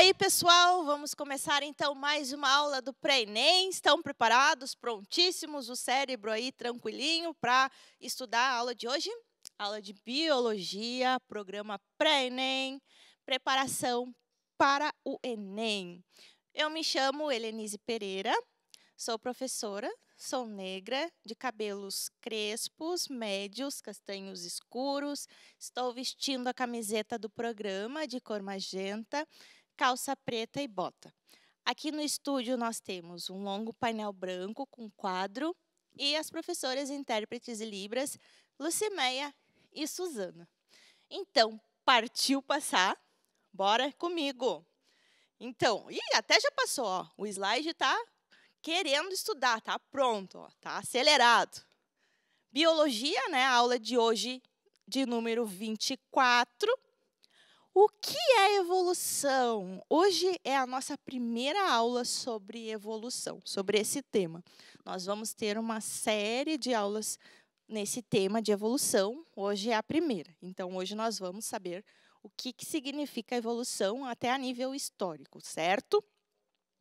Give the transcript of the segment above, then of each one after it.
aí, pessoal? Vamos começar então mais uma aula do pré-ENEM. Estão preparados, prontíssimos, o cérebro aí tranquilinho para estudar a aula de hoje? Aula de biologia, programa pré-ENEM, preparação para o ENEM. Eu me chamo Helenise Pereira, sou professora, sou negra, de cabelos crespos, médios, castanhos escuros. Estou vestindo a camiseta do programa de cor magenta calça preta e bota. Aqui no estúdio nós temos um longo painel branco com quadro e as professoras intérpretes e libras Lucimeia e Suzana. Então, partiu passar? Bora comigo! Então, e até já passou, ó, o slide está querendo estudar, tá pronto, está acelerado. Biologia, né, a aula de hoje de número 24, o que é evolução? Hoje é a nossa primeira aula sobre evolução, sobre esse tema. Nós vamos ter uma série de aulas nesse tema de evolução. Hoje é a primeira. Então, hoje nós vamos saber o que, que significa evolução até a nível histórico, certo?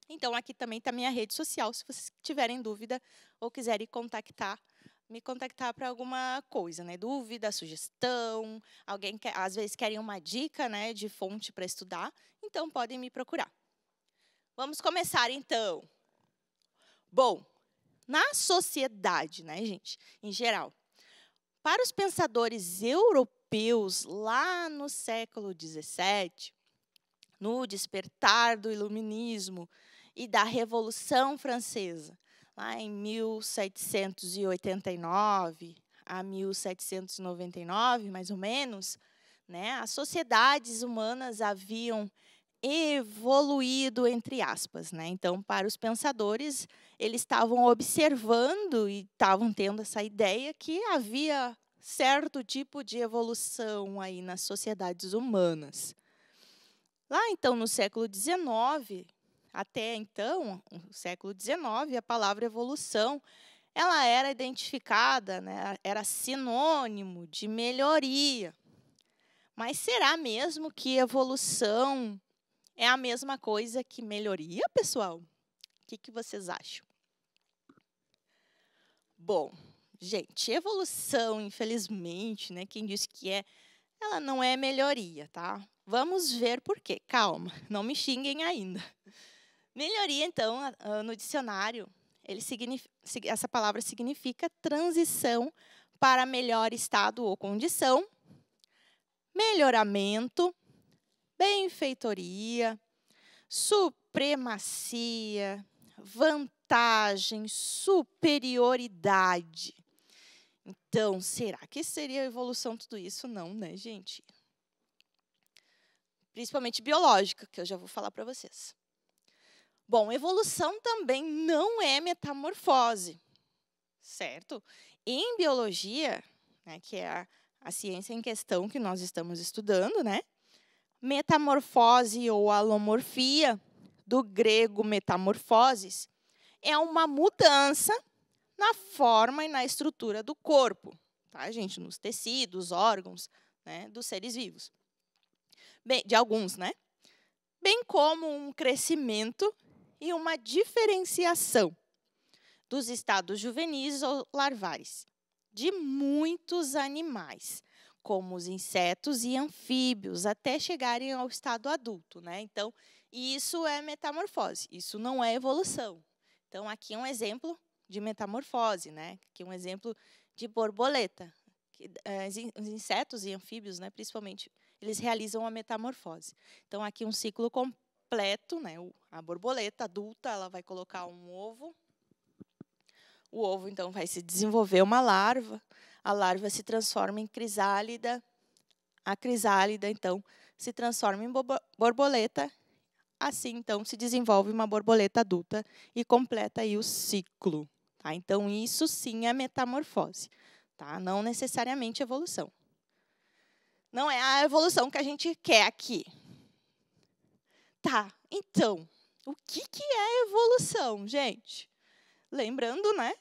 Então, aqui também está minha rede social, se vocês tiverem dúvida ou quiserem contactar me contactar para alguma coisa, né? Dúvida, sugestão, alguém às vezes querem uma dica, né, de fonte para estudar, então podem me procurar. Vamos começar então. Bom, na sociedade, né, gente, em geral, para os pensadores europeus lá no século XVII, no despertar do iluminismo e da Revolução Francesa, lá em 1789 a 1799, mais ou menos, né, as sociedades humanas haviam evoluído entre aspas, né? Então, para os pensadores, eles estavam observando e estavam tendo essa ideia que havia certo tipo de evolução aí nas sociedades humanas. Lá então no século XIX, até então, no século XIX, a palavra evolução ela era identificada, né, era sinônimo de melhoria. Mas será mesmo que evolução é a mesma coisa que melhoria, pessoal? O que, que vocês acham? Bom, gente, evolução, infelizmente, né? Quem disse que é, ela não é melhoria, tá? Vamos ver por quê. Calma, não me xinguem ainda. Melhoria, então, no dicionário, essa palavra significa transição para melhor estado ou condição, melhoramento, benfeitoria, supremacia, vantagem, superioridade. Então, será que seria evolução tudo isso? Não, né, gente? Principalmente biológica, que eu já vou falar para vocês. Bom, evolução também não é metamorfose, certo? Em biologia, né, que é a, a ciência em questão que nós estamos estudando, né? Metamorfose ou alomorfia, do grego metamorfoses, é uma mudança na forma e na estrutura do corpo, tá, gente? Nos tecidos, órgãos né, dos seres vivos. Bem, de alguns, né? Bem como um crescimento e uma diferenciação dos estados juvenis ou larvares de muitos animais, como os insetos e anfíbios, até chegarem ao estado adulto. Né? Então, isso é metamorfose, isso não é evolução. Então, aqui é um exemplo de metamorfose, né? aqui é um exemplo de borboleta. Que, é, os insetos e anfíbios, né, principalmente, eles realizam a metamorfose. Então, aqui é um ciclo completo completo, né? A borboleta adulta, ela vai colocar um ovo. O ovo então vai se desenvolver uma larva. A larva se transforma em crisálida. A crisálida então se transforma em borboleta. Assim então se desenvolve uma borboleta adulta e completa aí o ciclo. Tá? Então isso sim é metamorfose, tá? Não necessariamente evolução. Não é a evolução que a gente quer aqui, Tá, então, o que, que é evolução, gente? Lembrando, né,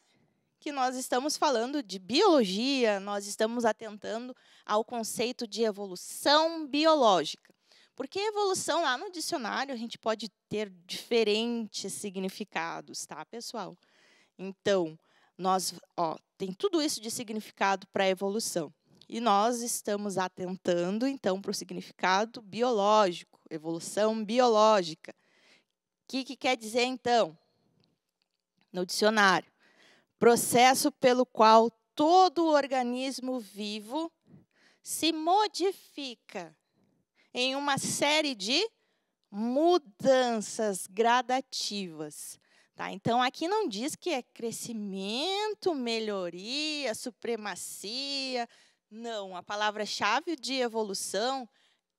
que nós estamos falando de biologia, nós estamos atentando ao conceito de evolução biológica. Porque evolução lá no dicionário a gente pode ter diferentes significados, tá, pessoal? Então, nós, ó, tem tudo isso de significado para evolução. E nós estamos atentando então para o significado biológico evolução biológica. O que, que quer dizer, então? No dicionário: processo pelo qual todo organismo vivo se modifica em uma série de mudanças gradativas. Tá? Então, aqui não diz que é crescimento, melhoria, supremacia. Não, a palavra-chave de evolução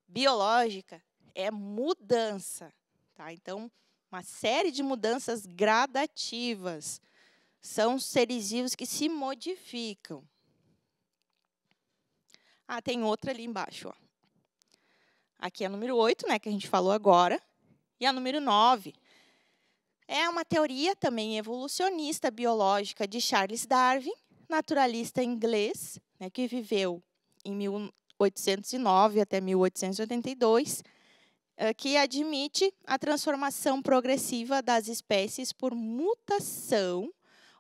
biológica é mudança. Tá? Então, uma série de mudanças gradativas. São seres vivos que se modificam. Ah, tem outra ali embaixo. Ó. Aqui é a número 8, né, que a gente falou agora. E a número 9. É uma teoria também evolucionista biológica de Charles Darwin, naturalista inglês, né, que viveu em 1809 até 1882 eh, que admite a transformação progressiva das espécies por mutação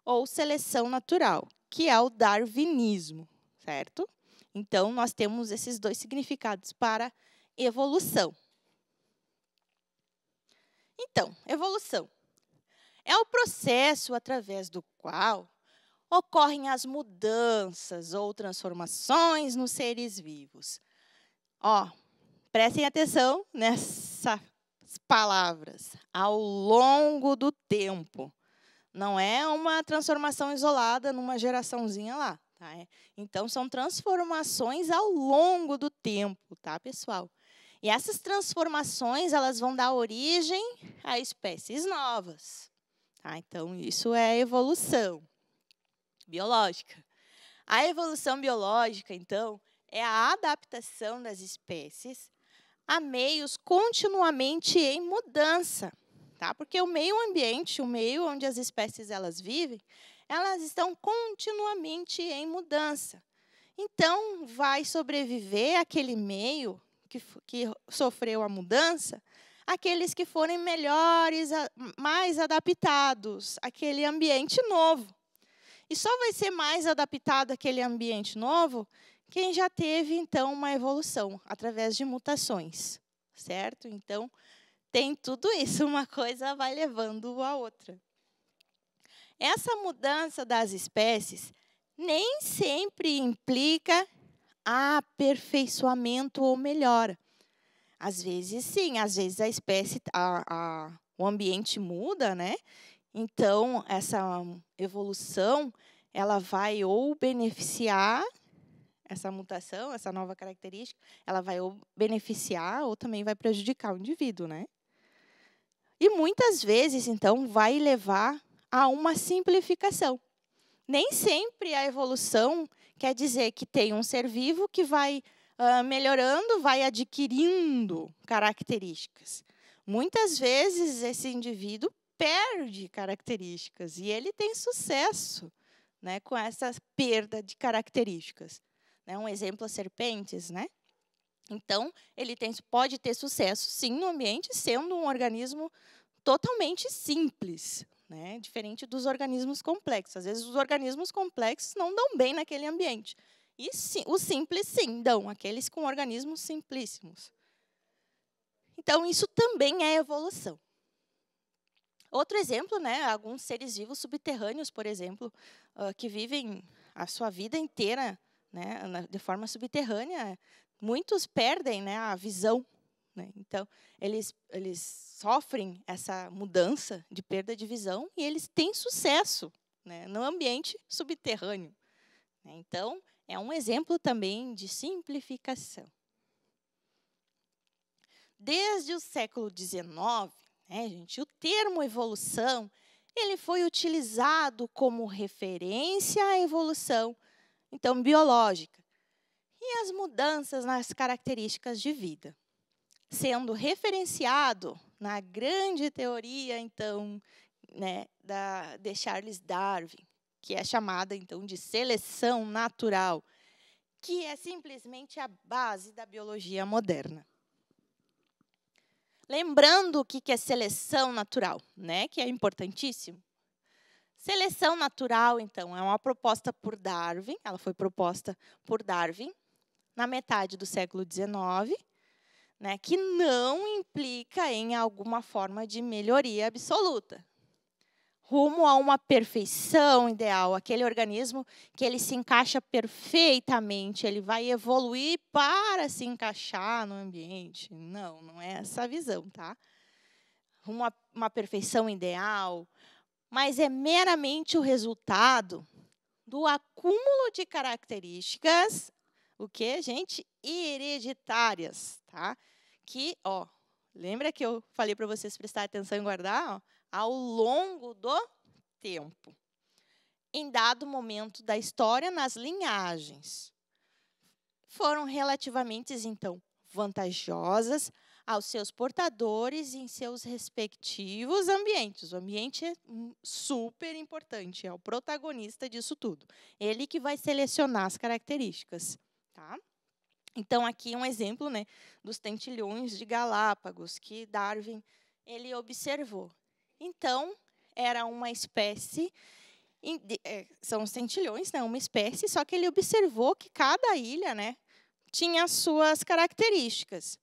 ou seleção natural, que é o darwinismo, certo? Então, nós temos esses dois significados para evolução. Então, evolução é o processo através do qual ocorrem as mudanças ou transformações nos seres vivos. Ó, Prestem atenção nessas palavras. Ao longo do tempo. Não é uma transformação isolada numa geraçãozinha lá. Tá? É, então, são transformações ao longo do tempo, tá, pessoal? E essas transformações elas vão dar origem a espécies novas. Tá? Então, isso é evolução biológica. A evolução biológica, então, é a adaptação das espécies a meios continuamente em mudança, tá? Porque o meio ambiente, o meio onde as espécies elas vivem, elas estão continuamente em mudança. Então, vai sobreviver aquele meio que, que sofreu a mudança, aqueles que forem melhores, mais adaptados àquele ambiente novo. E só vai ser mais adaptado àquele ambiente novo quem já teve, então, uma evolução através de mutações, certo? Então, tem tudo isso, uma coisa vai levando a outra. Essa mudança das espécies nem sempre implica aperfeiçoamento ou melhora. Às vezes, sim, às vezes a espécie, a, a, o ambiente muda, né? Então, essa evolução ela vai ou beneficiar essa mutação, essa nova característica, ela vai ou beneficiar ou também vai prejudicar o indivíduo, né? E muitas vezes, então, vai levar a uma simplificação. Nem sempre a evolução quer dizer que tem um ser vivo que vai uh, melhorando, vai adquirindo características. Muitas vezes esse indivíduo perde características e ele tem sucesso né, com essa perda de características. Né? Um exemplo, as serpentes, né? Então, ele tem, pode ter sucesso, sim, no ambiente, sendo um organismo totalmente simples, né? diferente dos organismos complexos. Às vezes, os organismos complexos não dão bem naquele ambiente. E sim, os simples, sim, dão, aqueles com organismos simplíssimos. Então, isso também é evolução. Outro exemplo, né, alguns seres vivos subterrâneos, por exemplo, ah, que vivem a sua vida inteira né, de forma subterrânea, muitos perdem né, a visão. Né? Então, eles, eles sofrem essa mudança de perda de visão e eles têm sucesso né, no ambiente subterrâneo. Né. Então, é um exemplo também de simplificação. Desde o século XIX, né, gente, o termo evolução ele foi utilizado como referência à evolução então biológica, e as mudanças nas características de vida, sendo referenciado na grande teoria, então, né, da, de Charles Darwin, que é chamada, então, de seleção natural, que é simplesmente a base da biologia moderna. Lembrando o que é seleção natural, né, que é importantíssimo. Seleção natural, então, é uma proposta por Darwin, ela foi proposta por Darwin na metade do século XIX, né, que não implica em alguma forma de melhoria absoluta. Rumo a uma perfeição ideal, aquele organismo que ele se encaixa perfeitamente, ele vai evoluir para se encaixar no ambiente. Não, não é essa a visão, tá? Rumo a uma perfeição ideal, mas é meramente o resultado do acúmulo de características, o que, gente? Hereditárias, tá? Que, ó, lembra que eu falei para vocês prestar atenção e guardar? Ó, ao longo do tempo. Em dado momento da história, nas linhagens, foram relativamente, então, vantajosas aos seus portadores em seus respectivos ambientes. O ambiente é super importante, é o protagonista disso tudo. Ele que vai selecionar as características, tá? Então aqui é um exemplo, né, dos tentilhões de Galápagos que Darwin ele observou. Então, era uma espécie é, são os tentilhões, né, uma espécie, só que ele observou que cada ilha, né, tinha suas características.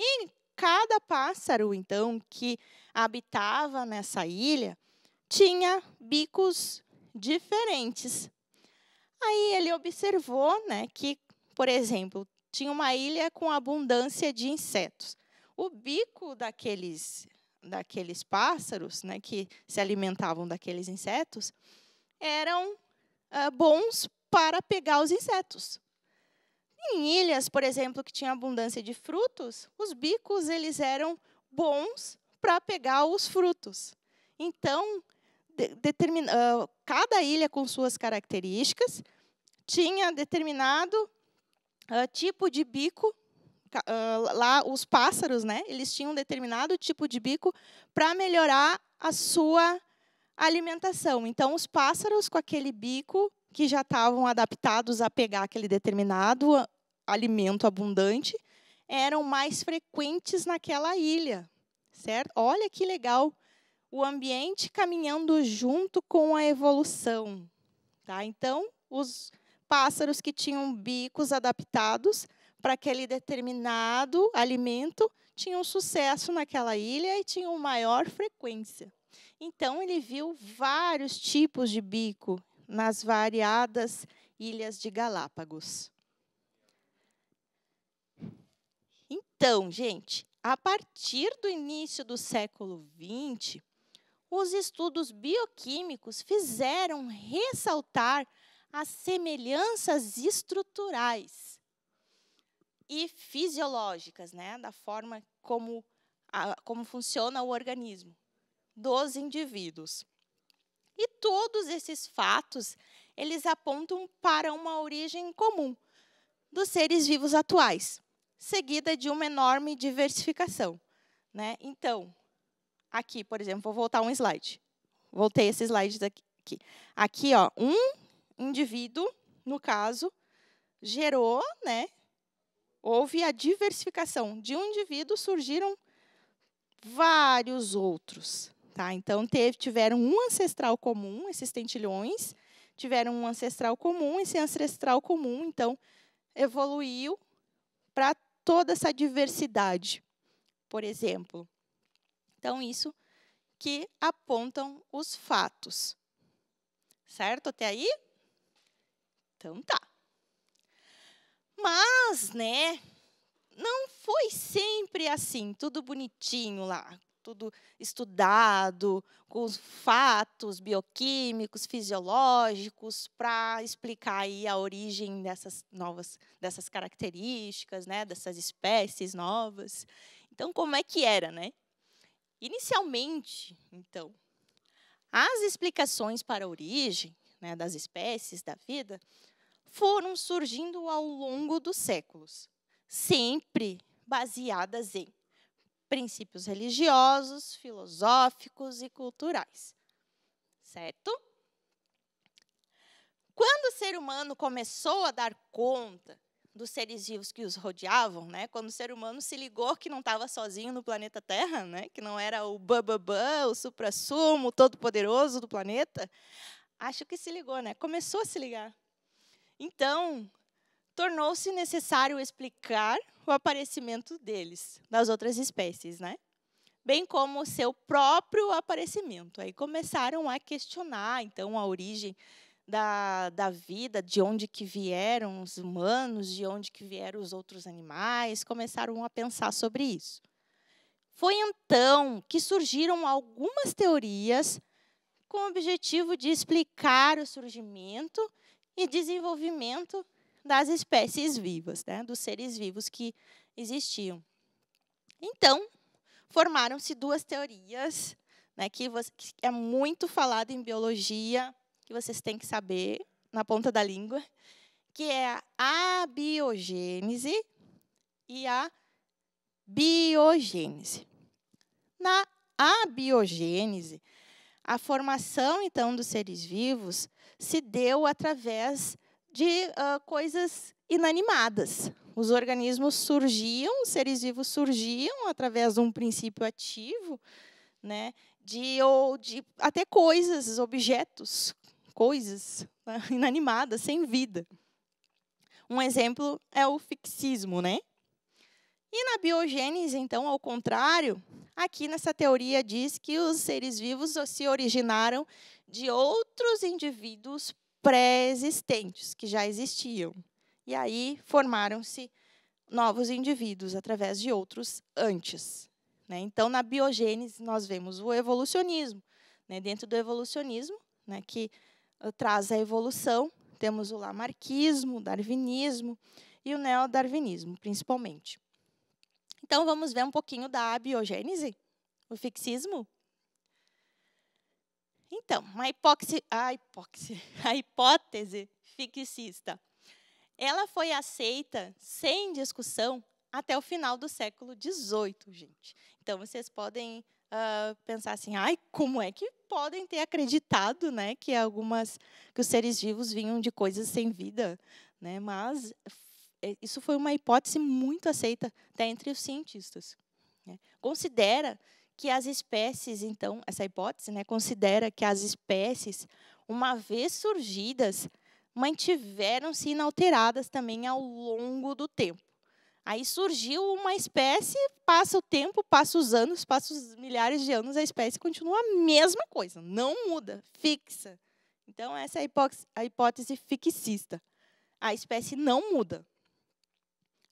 E cada pássaro, então, que habitava nessa ilha, tinha bicos diferentes. Aí ele observou né, que, por exemplo, tinha uma ilha com abundância de insetos. O bico daqueles, daqueles pássaros né, que se alimentavam daqueles insetos eram ah, bons para pegar os insetos. Em ilhas, por exemplo, que tinha abundância de frutos, os bicos eles eram bons para pegar os frutos. Então, de, uh, cada ilha com suas características tinha determinado uh, tipo de bico. Uh, lá, os pássaros, né? Eles tinham determinado tipo de bico para melhorar a sua alimentação. Então, os pássaros com aquele bico que já estavam adaptados a pegar aquele determinado alimento abundante, eram mais frequentes naquela ilha, certo? Olha que legal, o ambiente caminhando junto com a evolução, tá? Então, os pássaros que tinham bicos adaptados para aquele determinado alimento tinham sucesso naquela ilha e tinham maior frequência. Então, ele viu vários tipos de bico, nas variadas ilhas de Galápagos. Então, gente, a partir do início do século XX, os estudos bioquímicos fizeram ressaltar as semelhanças estruturais e fisiológicas, né, da forma como, a, como funciona o organismo dos indivíduos. E todos esses fatos, eles apontam para uma origem comum dos seres vivos atuais, seguida de uma enorme diversificação. Né? Então, aqui, por exemplo, vou voltar um slide. Voltei esse slide aqui. Aqui, ó, um indivíduo, no caso, gerou, né? Houve a diversificação. De um indivíduo surgiram vários outros. Tá? Então, teve, tiveram um ancestral comum, esses tentilhões, tiveram um ancestral comum, esse ancestral comum, então, evoluiu para toda essa diversidade, por exemplo. Então, isso que apontam os fatos. Certo até aí? Então tá. Mas, né, não foi sempre assim, tudo bonitinho lá, tudo estudado, com os fatos bioquímicos, fisiológicos, para explicar aí a origem dessas novas, dessas características, né, dessas espécies novas. Então, como é que era, né? Inicialmente, então, as explicações para a origem né, das espécies da vida foram surgindo ao longo dos séculos, sempre baseadas em princípios religiosos, filosóficos e culturais. Certo? Quando o ser humano começou a dar conta dos seres vivos que os rodeavam, né? Quando o ser humano se ligou que não estava sozinho no planeta Terra, né? Que não era o bababã, o supra-sumo, todo-poderoso do planeta, acho que se ligou, né? Começou a se ligar. Então, tornou-se necessário explicar o aparecimento deles, das outras espécies, né? bem como o seu próprio aparecimento. Aí começaram a questionar, então, a origem da, da vida, de onde que vieram os humanos, de onde que vieram os outros animais, começaram a pensar sobre isso. Foi então que surgiram algumas teorias com o objetivo de explicar o surgimento e desenvolvimento das espécies vivas, né, dos seres vivos que existiam. Então, formaram-se duas teorias né, que, você, que é muito falado em biologia, que vocês têm que saber na ponta da língua, que é a abiogênese e a biogênese. Na abiogênese, a formação então dos seres vivos se deu através de uh, coisas inanimadas. Os organismos surgiam, os seres vivos surgiam através de um princípio ativo, né? De ou de até coisas, objetos, coisas né, inanimadas, sem vida. Um exemplo é o fixismo, né? E na biogênese, então, ao contrário, aqui nessa teoria diz que os seres vivos se originaram de outros indivíduos pré-existentes, que já existiam. E aí formaram-se novos indivíduos através de outros antes. Né? Então, na biogênese, nós vemos o evolucionismo. Né? Dentro do evolucionismo, né, que ah, traz a evolução, temos o lamarquismo, o darwinismo e o neodarwinismo, principalmente. Então, vamos ver um pouquinho da abiogênese, o fixismo, então, a, a, a hipótese fixista, ela foi aceita sem discussão até o final do século XVIII, gente. Então, vocês podem uh, pensar assim, ai, como é que podem ter acreditado, né, que algumas que os seres vivos vinham de coisas sem vida, né? Mas é, isso foi uma hipótese muito aceita até entre os cientistas. Né? Considera que as espécies, então, essa hipótese, né, considera que as espécies, uma vez surgidas, mantiveram-se inalteradas também ao longo do tempo. Aí surgiu uma espécie, passa o tempo, passa os anos, passa os milhares de anos, a espécie continua a mesma coisa, não muda, fixa. Então, essa é a a hipótese fixista. A espécie não muda.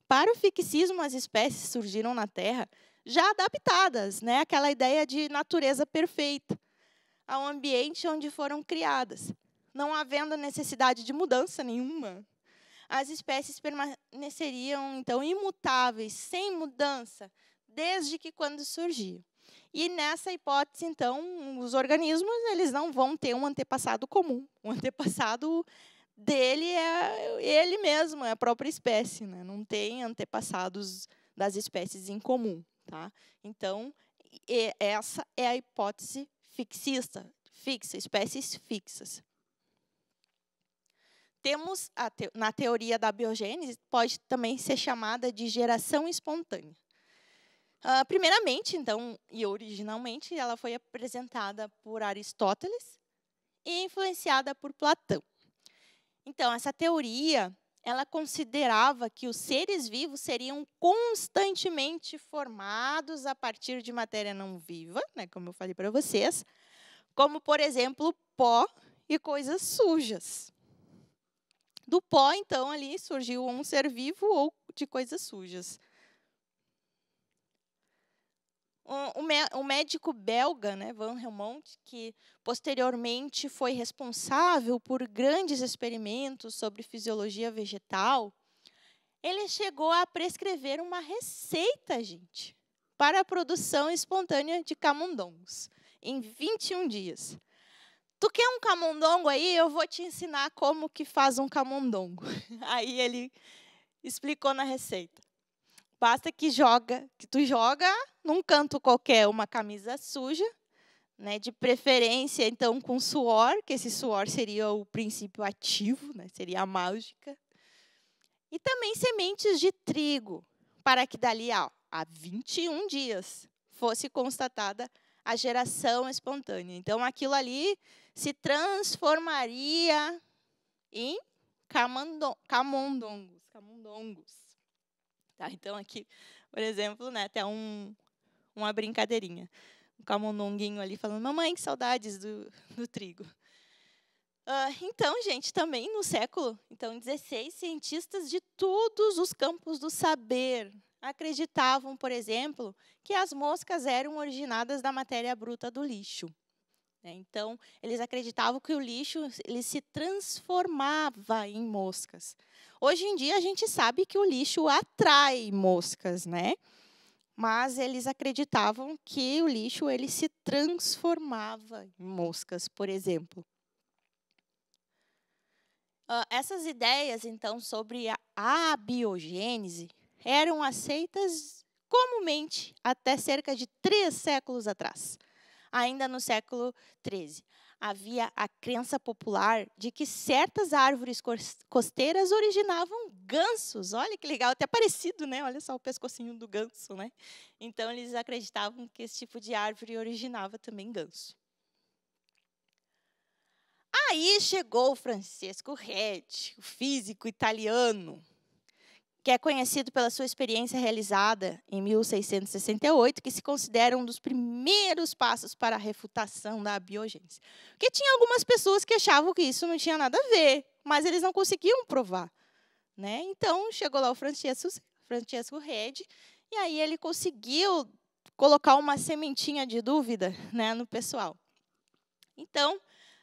Para o fixismo, as espécies surgiram na Terra já adaptadas, né? Aquela ideia de natureza perfeita ao ambiente onde foram criadas, não havendo necessidade de mudança nenhuma. As espécies permaneceriam então imutáveis, sem mudança, desde que quando surgiu. E nessa hipótese, então, os organismos eles não vão ter um antepassado comum. O antepassado dele é ele mesmo, é a própria espécie, né? não tem antepassados das espécies em comum. Tá? Então, essa é a hipótese fixista, fixa, espécies fixas. Temos, te na teoria da biogênese, pode também ser chamada de geração espontânea. Uh, primeiramente, então, e originalmente, ela foi apresentada por Aristóteles e influenciada por Platão. Então, essa teoria ela considerava que os seres vivos seriam constantemente formados a partir de matéria não viva, né, como eu falei para vocês, como, por exemplo, pó e coisas sujas. Do pó, então, ali surgiu um ser vivo ou de coisas sujas um, um, médico belga, né, Van Helmont, que posteriormente foi responsável por grandes experimentos sobre fisiologia vegetal, ele chegou a prescrever uma receita, gente, para a produção espontânea de camundongos em 21 dias. Tu quer um camundongo aí? Eu vou te ensinar como que faz um camundongo. Aí ele explicou na receita. Basta que joga, que tu joga num canto qualquer uma camisa suja, né, de preferência então com suor, que esse suor seria o princípio ativo, né, seria a mágica. E também sementes de trigo, para que dali ó, a 21 dias fosse constatada a geração espontânea. Então aquilo ali se transformaria em camandongos, camundongos. Tá? Então, aqui, por exemplo, né, um, uma brincadeirinha. Um camundonguinho ali falando, mamãe, que saudades do, do trigo. Uh, então, gente, também no século então 16, cientistas de todos os campos do saber acreditavam, por exemplo, que as moscas eram originadas da matéria bruta do lixo. Né? Então, eles acreditavam que o lixo ele se transformava em moscas. Hoje em dia, a gente sabe que o lixo atrai moscas, né? mas eles acreditavam que o lixo ele se transformava em moscas, por exemplo. Ah, essas ideias, então, sobre a abiogênese eram aceitas comumente até cerca de três séculos atrás ainda no século XIII. Havia a crença popular de que certas árvores costeiras originavam gansos. Olha que legal, até parecido, né? Olha só o pescocinho do ganso, né? Então eles acreditavam que esse tipo de árvore originava também ganso. Aí chegou Francesco Redi, o físico italiano, que é conhecido pela sua experiência realizada em 1668, que se considera um dos primeiros passos para a refutação da biogênese. Porque tinha algumas pessoas que achavam que isso não tinha nada a ver, mas eles não conseguiam provar. Né? Então, chegou lá o Francesco, Francesco Red, e aí ele conseguiu colocar uma sementinha de dúvida né, no pessoal. Então, uh,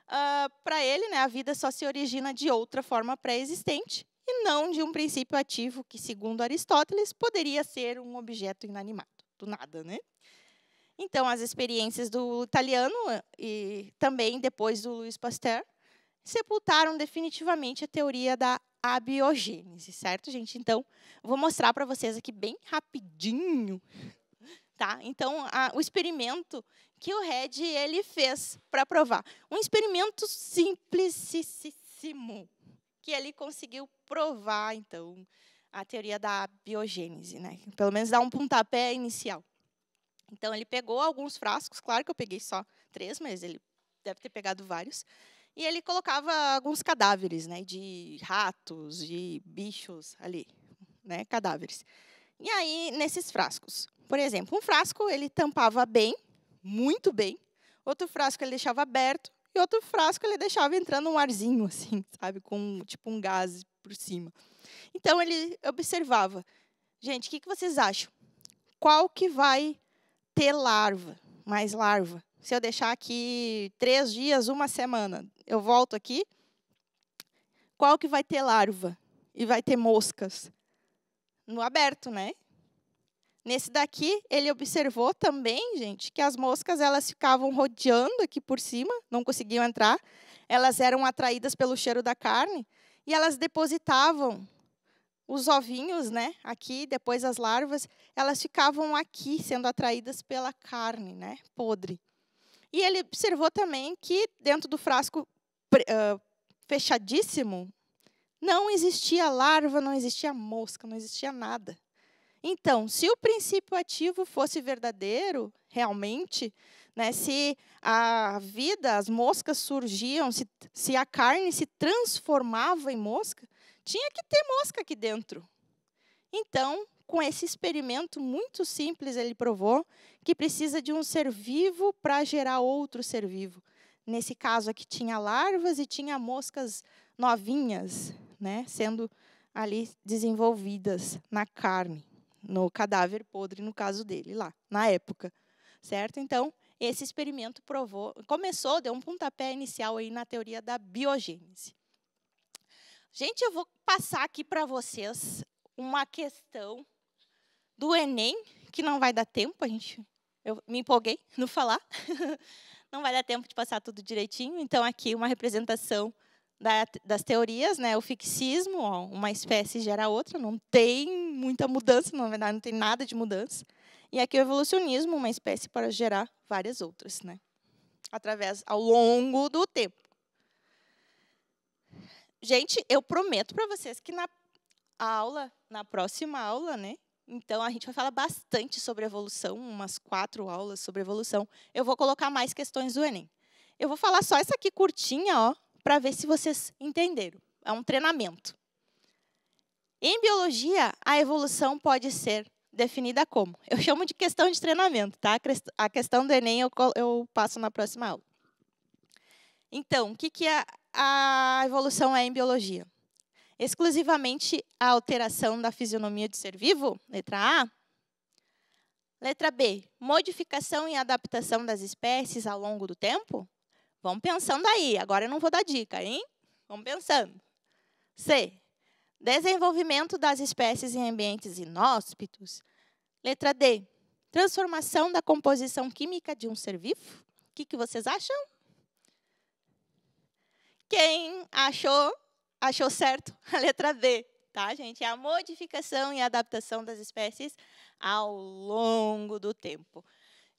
ah, para ele, né, a vida só se origina de outra forma pré-existente, e não de um princípio ativo que, segundo Aristóteles, poderia ser um objeto inanimado, do nada, né? Então, as experiências do italiano eh, e também depois do Louis Pasteur sepultaram definitivamente a teoria da abiogênese, certo, gente? Então, vou mostrar para vocês aqui bem rapidinho, tá? Então, a, o experimento que o Red ele fez para provar, um experimento simplicíssimo, que ele conseguiu provar, então, a teoria da biogênese, né? Pelo menos dar um pontapé inicial. Então ele pegou alguns frascos, claro que eu peguei só três, mas ele deve ter pegado vários, e ele colocava alguns cadáveres, né, de ratos, de bichos ali, né, cadáveres. E aí nesses frascos, por exemplo, um frasco ele tampava bem, muito bem, outro frasco ele deixava aberto e outro frasco ele deixava entrando um arzinho, assim, sabe? Com tipo um gás por cima. Então ele observava. Gente, o que, que vocês acham? Qual que vai ter larva? Mais larva? Se eu deixar aqui três dias, uma semana, eu volto aqui. Qual que vai ter larva? E vai ter moscas? No aberto, né? Nesse daqui, ele observou também, gente, que as moscas elas ficavam rodeando aqui por cima, não conseguiam entrar. Elas eram atraídas pelo cheiro da carne e elas depositavam os ovinhos, né? Aqui, depois as larvas, elas ficavam aqui sendo atraídas pela carne, né? Podre. E ele observou também que dentro do frasco uh, fechadíssimo não existia larva, não existia mosca, não existia nada. Então, se o princípio ativo fosse verdadeiro, realmente, né, se a vida, as moscas surgiam, se, se a carne se transformava em mosca, tinha que ter mosca aqui dentro. Então, com esse experimento muito simples, ele provou que precisa de um ser vivo para gerar outro ser vivo. Nesse caso aqui tinha larvas e tinha moscas novinhas, né, sendo ali desenvolvidas na carne no cadáver podre, no caso dele, lá, na época. Certo? Então, esse experimento provou, começou, deu um pontapé inicial aí na teoria da biogênese. Gente, eu vou passar aqui para vocês uma questão do Enem, que não vai dar tempo, a gente, eu me empolguei no falar, não vai dar tempo de passar tudo direitinho, então aqui uma representação da, das teorias, né? O fixismo, ó, uma espécie gera outra, não tem muita mudança, na verdade, não tem nada de mudança. E aqui o evolucionismo, uma espécie para gerar várias outras, né? Através, ao longo do tempo. Gente, eu prometo para vocês que na aula, na próxima aula, né? Então a gente vai falar bastante sobre evolução, umas quatro aulas sobre evolução. Eu vou colocar mais questões do Enem. Eu vou falar só essa aqui curtinha, ó, para ver se vocês entenderam. É um treinamento. Em biologia, a evolução pode ser definida como? Eu chamo de questão de treinamento, tá? A questão do Enem eu, passo na próxima aula. Então, o que, que a, é a evolução é em biologia? Exclusivamente a alteração da fisionomia do ser vivo? Letra A. Letra B. Modificação e adaptação das espécies ao longo do tempo? Vamos pensando aí. Agora eu não vou dar dica, hein? Vamos pensando. C. Desenvolvimento das espécies em ambientes inóspitos. Letra D. Transformação da composição química de um ser vivo. O que, que vocês acham? Quem achou, achou certo a letra D, tá, gente? É a modificação e adaptação das espécies ao longo do tempo.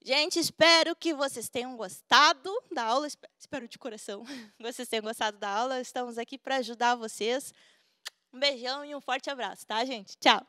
Gente, espero que vocês tenham gostado da aula. Espero de coração que vocês tenham gostado da aula. Estamos aqui para ajudar vocês. Um beijão e um forte abraço, tá, gente? Tchau!